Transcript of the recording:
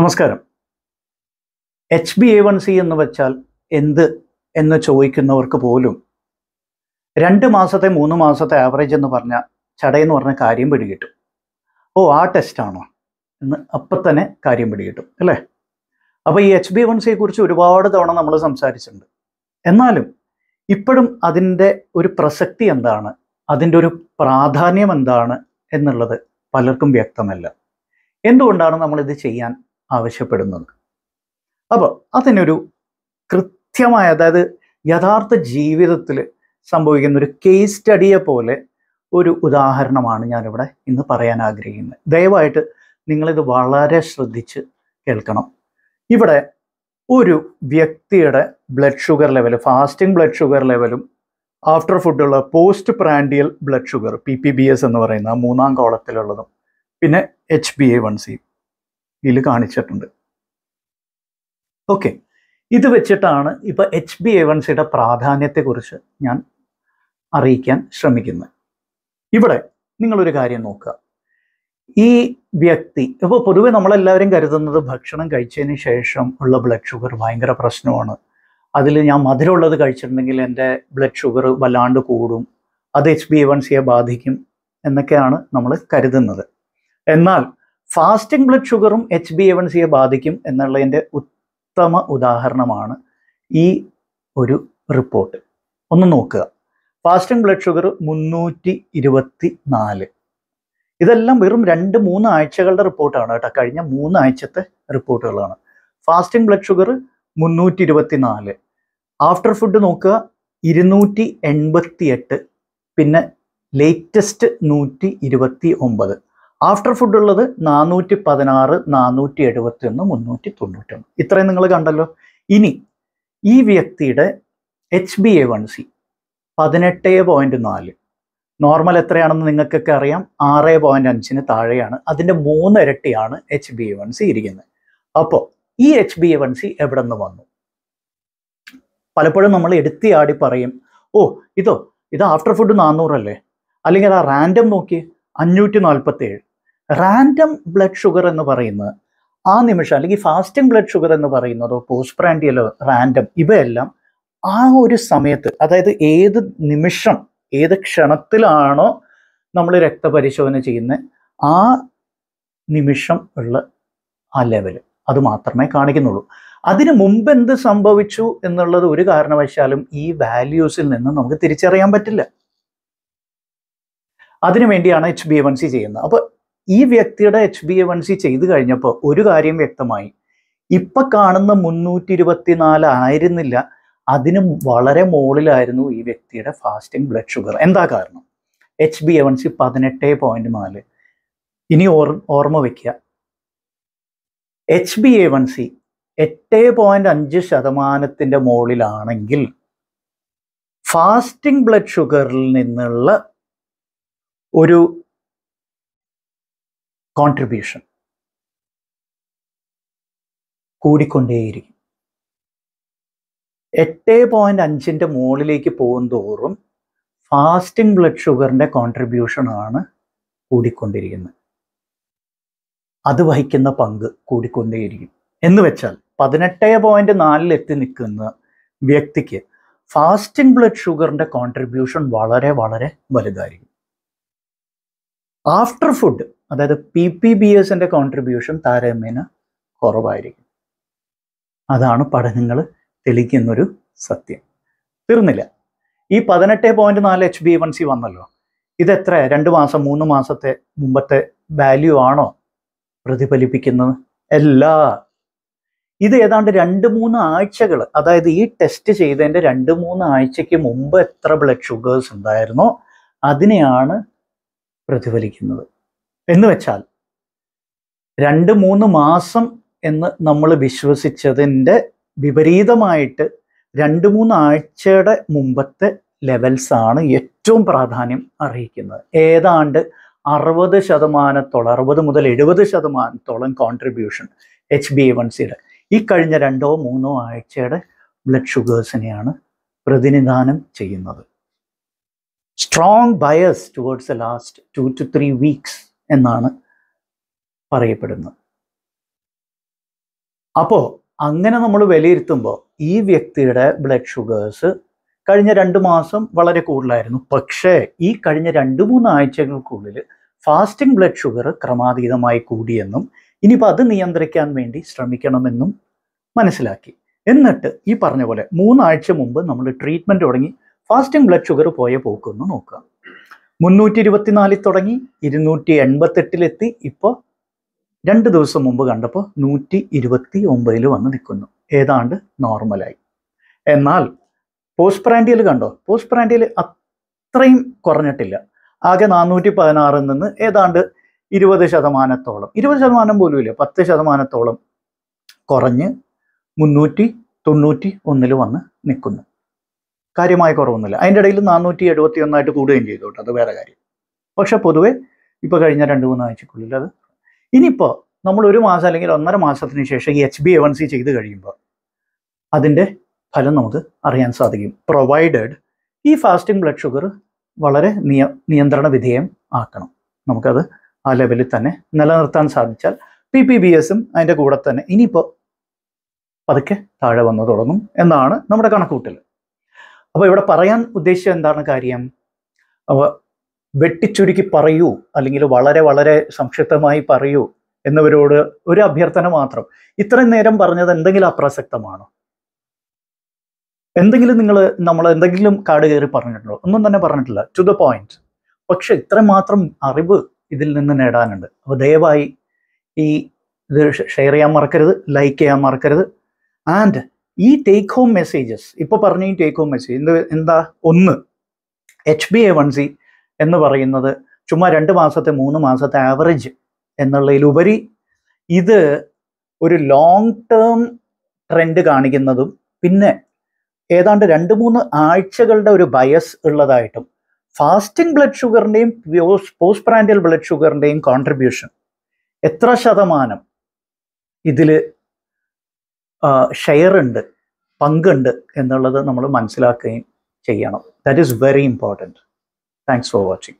നമസ്കാരം H B A one C എന്ന് വെച്ചാൽ എന്ത് എന്ന് ചോദിക്കുന്നവർക്ക് പോലും രണ്ട് മാസത്തെ മൂന്ന് മാസത്തെ ആവറേജ് എന്ന് പറഞ്ഞ ചടയെന്ന് പറഞ്ഞ കാര്യം പിടികിട്ടും ഓ ആ ടെസ്റ്റാണോ എന്ന് അപ്പം തന്നെ കാര്യം പിടികിട്ടും അല്ലേ അപ്പോൾ ഈ എച്ച് ബി വൺ സിയെ കുറിച്ച് ഒരുപാട് തവണ നമ്മൾ സംസാരിച്ചിട്ടുണ്ട് എന്നാലും ഇപ്പോഴും അതിൻ്റെ ഒരു പ്രസക്തി എന്താണ് അതിൻ്റെ ഒരു പ്രാധാന്യം എന്താണ് എന്നുള്ളത് പലർക്കും വ്യക്തമല്ല എന്തുകൊണ്ടാണ് നമ്മളിത് ചെയ്യാൻ ആവശ്യപ്പെടുന്നുണ്ട് അപ്പോൾ അതിനൊരു കൃത്യമായ അതായത് യഥാർത്ഥ ജീവിതത്തിൽ സംഭവിക്കുന്ന ഒരു കേസ് സ്റ്റഡിയെ പോലെ ഒരു ഉദാഹരണമാണ് ഞാനിവിടെ ഇന്ന് പറയാൻ ആഗ്രഹിക്കുന്നത് ദയവായിട്ട് നിങ്ങളിത് വളരെ ശ്രദ്ധിച്ച് കേൾക്കണം ഇവിടെ ഒരു വ്യക്തിയുടെ blood sugar level fasting blood sugar ലെവലും ആഫ്റ്റർ ഫുഡുള്ള post prandial blood sugar P P B S എന്ന് പറയുന്ന മൂന്നാം കോളത്തിലുള്ളതും പിന്നെ എച്ച് ബി എ വൺ സിയും ഇതിൽ കാണിച്ചിട്ടുണ്ട് ഓക്കെ ഇത് വെച്ചിട്ടാണ് ഇപ്പോൾ എച്ച് ബി എ വൺ സിയുടെ പ്രാധാന്യത്തെക്കുറിച്ച് ഞാൻ അറിയിക്കാൻ ശ്രമിക്കുന്നത് ഇവിടെ നിങ്ങളൊരു കാര്യം നോക്കുക ഈ വ്യക്തി ഇപ്പോൾ പൊതുവെ നമ്മളെല്ലാവരും കരുതുന്നത് ഭക്ഷണം കഴിച്ചതിന് ശേഷം ഉള്ള ബ്ലഡ് ഷുഗർ ഭയങ്കര പ്രശ്നമാണ് അതിൽ ഞാൻ മധുരമുള്ളത് കഴിച്ചിട്ടുണ്ടെങ്കിൽ എൻ്റെ ബ്ലഡ് ഷുഗർ വല്ലാണ്ട് കൂടും അത് എച്ച് ബി എ വൺ സിയെ ബാധിക്കും എന്നൊക്കെയാണ് നമ്മൾ കരുതുന്നത് എന്നാൽ ഫാസ്റ്റിംഗ് ബ്ലഡ് ഷുഗറും എച്ച് ബി എ വൺ സിയെ ബാധിക്കും എന്നുള്ളതിൻ്റെ ഉത്തമ ഉദാഹരണമാണ് ഈ ഒരു റിപ്പോർട്ട് ഒന്ന് നോക്കുക ഫാസ്റ്റിംഗ് ബ്ലഡ് ഷുഗർ മുന്നൂറ്റി ഇരുപത്തി നാല് ഇതെല്ലാം വെറും രണ്ട് മൂന്ന് ആഴ്ചകളുടെ റിപ്പോർട്ടാണ് കേട്ടോ കഴിഞ്ഞ മൂന്ന് ആഴ്ചത്തെ റിപ്പോർട്ടുകളാണ് ഫാസ്റ്റിംഗ് ബ്ലഡ് ഷുഗർ മുന്നൂറ്റി ഇരുപത്തി നാല് ആഫ്റ്റർ ഫുഡ് നോക്കുക ഇരുന്നൂറ്റി എൺപത്തി എട്ട് പിന്നെ ലേറ്റസ്റ്റ് നൂറ്റി ഇരുപത്തി ഒമ്പത് ആഫ്റ്റർ ഫുഡ് ഉള്ളത് നാനൂറ്റി പതിനാറ് നാനൂറ്റി എഴുപത്തി ഒന്ന് മുന്നൂറ്റി തൊണ്ണൂറ്റൊന്ന് ഇത്രയും നിങ്ങൾ കണ്ടല്ലോ ഇനി ഈ വ്യക്തിയുടെ H B A one C പതിനെട്ട് പോയിന്റ് നാല് നോർമൽ എത്രയാണെന്ന് നിങ്ങൾക്കൊക്കെ അറിയാം ആറ് പോയിന്റ് അഞ്ചിന് താഴെയാണ് അതിൻ്റെ മൂന്നിരട്ടിയാണ് H B A one C ഇരിക്കുന്നത് അപ്പോൾ ഈ H B A one C എവിടെ നിന്ന് വന്നു പലപ്പോഴും നമ്മൾ എടുത്തിയാടി പറയും ഓ ഇതോ ഇത് ആഫ്റ്റർ ഫുഡ് നാനൂറല്ലേ അല്ലെങ്കിൽ അത് ആ റാൻഡം നോക്കി അഞ്ഞൂറ്റി നാൽപ്പത്തി ഏഴ് റാൻഡം ബ്ലഡ് ഷുഗർ എന്ന് പറയുന്നത് ആ നിമിഷം അല്ലെങ്കിൽ ഫാസ്റ്റിംഗ് ബ്ലഡ് ഷുഗർ എന്ന് പറയുന്നതോ പോസ്റ്റ് പ്രാൻഡിയലോ റാൻഡം ഇവയെല്ലാം ആ ഒരു സമയത്ത് അതായത് ഏത് നിമിഷം ഏത് ക്ഷണത്തിലാണോ നമ്മൾ രക്തപരിശോധന ചെയ്യുന്നത് ആ നിമിഷം ഉള്ള ആ ലെവല് അത് മാത്രമേ കാണിക്കുന്നുള്ളൂ അതിനു മുമ്പ് എന്ത് സംഭവിച്ചു എന്നുള്ളത് ഒരു കാരണവശാലും ഈ വാല്യൂസിൽ നിന്ന് നമുക്ക് തിരിച്ചറിയാൻ പറ്റില്ല അതിനു വേണ്ടിയാണ് H B A one C ചെയ്യുന്നത് അപ്പോൾ ഈ വ്യക്തിയുടെ H B A one C ചെയ്തു കഴിഞ്ഞപ്പോൾ ഒരു കാര്യം വ്യക്തമായി ഇപ്പം കാണുന്ന മുന്നൂറ്റി നാല് ആയിരുന്നില്ല അതിനും വളരെ മുകളിലായിരുന്നു ഈ വ്യക്തിയുടെ ഫാസ്റ്റിംഗ് ബ്ലഡ് ഷുഗർ എന്താ കാരണം H B A one C പതിനെട്ട് പോയിന്റ് നാല് ഇനി ഓർ ഓർമ്മ വയ്ക്കുക H B A one C എട്ട് പോയിന്റ് അഞ്ച് ശതമാനത്തിൻ്റെ മുകളിലാണെങ്കിൽ ഫാസ്റ്റിംഗ് ബ്ലഡ് ഷുഗറിൽ നിന്നുള്ള ഒരു കോൺട്രിബ്യൂഷൻ കൂടിക്കൊണ്ടേയിരിക്കും എട്ട് പോയിൻ്റ് അഞ്ചിൻ്റെ മുകളിലേക്ക് പോകും തോറും ഫാസ്റ്റിംഗ് ബ്ലഡ് ഷുഗറിൻ്റെ കോൺട്രിബ്യൂഷനാണ് കൂടിക്കൊണ്ടിരിക്കുന്നത് അത് വഹിക്കുന്ന പങ്ക് കൂടിക്കൊണ്ടേയിരിക്കും എന്ന് വെച്ചാൽ പതിനെട്ട് പോയിൻറ്റ് നാലിൽ എത്തി നിൽക്കുന്ന വ്യക്തിക്ക് ഫാസ്റ്റിംഗ് ബ്ലഡ് ഷുഗറിൻ്റെ കോൺട്രിബ്യൂഷൻ വളരെ വളരെ വലുതായിരിക്കും ആഫ്റ്റർ ഫുഡ് അതായത് പി പി ബി എസിൻ്റെ കോൺട്രിബ്യൂഷൻ താരതമ്യേന കുറവായിരിക്കും അതാണ് പഠനങ്ങൾ തെളിയിക്കുന്നൊരു സത്യം തീർന്നില്ല ഈ പതിനെട്ട് പോയിന്റ് നാല് എച്ച് ബി വൺ സി വന്നല്ലോ ഇത് എത്ര രണ്ട് മാസം മൂന്ന് മാസത്തെ മുമ്പത്തെ വാല്യൂ ആണോ പ്രതിഫലിപ്പിക്കുന്നത് എല്ലാ ഇത് ഏതാണ്ട് രണ്ട് മൂന്ന് ആഴ്ചകൾ അതായത് ഈ ടെസ്റ്റ് ചെയ്തതിൻ്റെ രണ്ട് മൂന്ന് ആഴ്ചയ്ക്ക് മുമ്പ് എത്ര ബ്ലഡ് ഷുഗേഴ്സ് ഉണ്ടായിരുന്നോ അതിനെയാണ് പ്രതിഫലിക്കുന്നത് എന്ന് വെച്ചാൽ രണ്ട് മൂന്ന് മാസം എന്ന് നമ്മൾ വിശ്വസിച്ചതിൻ്റെ വിപരീതമായിട്ട് രണ്ട് മൂന്ന് ആഴ്ചയുടെ മുമ്പത്തെ ലെവൽസാണ് ഏറ്റവും പ്രാധാന്യം അറിയിക്കുന്നത് ഏതാണ്ട് അറുപത് ശതമാനത്തോളം അറുപത് മുതൽ എഴുപത് ശതമാനത്തോളം contribution H B A one സിയുടെ ഈ കഴിഞ്ഞ രണ്ടോ മൂന്നോ ആഴ്ചയുടെ ബ്ലഡ് ഷുഗേഴ്സിനെയാണ് പ്രതിനിധാനം ചെയ്യുന്നത് strong bias towards the last two two three weeks എന്നാണ് പറയപ്പെടുന്നത് അപ്പോൾ അങ്ങനെ നമ്മൾ വിലയിരുത്തുമ്പോൾ ഈ വ്യക്തിയുടെ ബ്ലഡ് ഷുഗേഴ്സ് കഴിഞ്ഞ രണ്ട് മാസം വളരെ കൂടുതലായിരുന്നു പക്ഷേ ഈ കഴിഞ്ഞ രണ്ട് മൂന്ന് ആഴ്ചകൾക്കുള്ളിൽ ഫാസ്റ്റിംഗ് ബ്ലഡ് ഷുഗർ ക്രമാതീതമായി കൂടിയെന്നും ഇനിയിപ്പോൾ അത് നിയന്ത്രിക്കാൻ വേണ്ടി ശ്രമിക്കണമെന്നും മനസ്സിലാക്കി എന്നിട്ട് ഈ പറഞ്ഞ പോലെ മൂന്നാഴ്ച മുമ്പ് നമ്മൾ ട്രീറ്റ്മെൻറ്റ് തുടങ്ങി ഫാസ്റ്റിംഗ് ബ്ലഡ് ഷുഗർ പോയ പോക്കൊന്ന് നോക്കുക മുന്നൂറ്റി ഇരുപത്തിനാലിൽ തുടങ്ങി ഇരുന്നൂറ്റി എൺപത്തെട്ടിലെത്തി ഇപ്പോൾ രണ്ട് ദിവസം മുമ്പ് കണ്ടപ്പോൾ നൂറ്റി ഇരുപത്തി ഒമ്പതിൽ വന്ന് നിൽക്കുന്നു ഏതാണ്ട് നോർമലായി എന്നാൽ പോസ്റ്റ് ബ്രാൻഡിയൽ കണ്ടോ പോസ്റ്റ് ബ്രാൻഡിയൽ അത്രയും കുറഞ്ഞിട്ടില്ല ആകെ നാനൂറ്റി പതിനാറിൽ നിന്ന് ഏതാണ്ട് ഇരുപത് ശതമാനത്തോളം ഇരുപത് ശതമാനം പോലും ഇല്ല പത്ത് ശതമാനത്തോളം കുറഞ്ഞ് മുന്നൂറ്റി തൊണ്ണൂറ്റി ഒന്നിൽ വന്ന് നിൽക്കുന്നു കാര്യമായ കുറവൊന്നുമില്ല അതിൻ്റെ ഇടയിൽ നാനൂറ്റി എഴുപത്തി ഒന്നായിട്ട് കൂടുകയും ചെയ്തു അത് വേറെ കാര്യം പക്ഷെ പൊതുവേ ഇപ്പൊ കഴിഞ്ഞ രണ്ട് മൂന്ന് അത് ഇനിയിപ്പോ നമ്മൾ ഒരു മാസം അല്ലെങ്കിൽ ഒന്നര മാസത്തിന് ശേഷം ഈ H B A one C ചെയ്ത് കഴിയുമ്പോൾ അതിൻ്റെ ഫലം നമുക്ക് അറിയാൻ സാധിക്കും പ്രൊവൈഡഡ് ഈ ഫാസ്റ്റിംഗ് ബ്ലഡ് ഷുഗർ വളരെ നിയ നിയന്ത്രണ വിധേയം ആക്കണം നമുക്കത് ആ ലെവലിൽ തന്നെ നിലനിർത്താൻ സാധിച്ചാൽ പി പി ബി എസും അതിൻ്റെ കൂടെ തന്നെ ഇനിയിപ്പോൾ പതുക്കെ താഴെ വന്നു തുടങ്ങും എന്നാണ് നമ്മുടെ കണക്കൂട്ടൽ അപ്പോൾ ഇവിടെ പറയാൻ ഉദ്ദേശിച്ച എന്താണ് കാര്യം വെട്ടിച്ചുരുക്കി പറയൂ അല്ലെങ്കിൽ വളരെ വളരെ സംക്ഷിപ്തമായി പറയൂ എന്നവരോട് ഒരു അഭ്യർത്ഥന മാത്രം ഇത്രയും നേരം പറഞ്ഞത് എന്തെങ്കിലും അപ്രസക്തമാണോ എന്തെങ്കിലും നിങ്ങൾ നമ്മൾ എന്തെങ്കിലും കാട് കയറി പറഞ്ഞിട്ടുണ്ടോ ഒന്നും തന്നെ പറഞ്ഞിട്ടില്ല ടു ദ പോയിന്റ് പക്ഷെ ഇത്ര മാത്രം അറിവ് ഇതിൽ നിന്ന് നേടാനുണ്ട് അപ്പോൾ ദയവായി ഈ ഇത് ഷെയർ ചെയ്യാൻ മറക്കരുത് ലൈക്ക് ചെയ്യാൻ മറക്കരുത് ആൻഡ് ഈ ടേക്ക് ഹോം മെസ്സേജസ് ഇപ്പൊ പറഞ്ഞ ഈ ടേക്ക് ഹോം മെസ്സേജ് എന്ത് എന്താ ഒന്ന് H B A one C എന്ന് പറയുന്നത് ചുമ്മാ രണ്ട് മാസത്തെ മൂന്ന് മാസത്തെ ആവറേജ് എന്നുള്ളതിലുപരി ഇത് ഒരു ലോങ് ടേം ട്രെൻഡ് കാണിക്കുന്നതും പിന്നെ ഏതാണ്ട് രണ്ട് മൂന്ന് ആഴ്ചകളുടെ ഒരു ബയസ് ഉള്ളതായിട്ടും ഫാസ്റ്റിംഗ് ബ്ലഡ് ഷുഗറിൻ്റെയും പോസ്റ്റ് പ്രാൻഡിയൽ ബ്ലഡ് ഷുഗറിൻ്റെയും കോൺട്രിബ്യൂഷൻ എത്ര ശതമാനം ഇതിൽ ഷെയർ ഉണ്ട് പങ്കുണ്ട് എന്നുള്ളത് നമ്മൾ മനസ്സിലാക്കുകയും ചെയ്യണം that is very important thanks for watching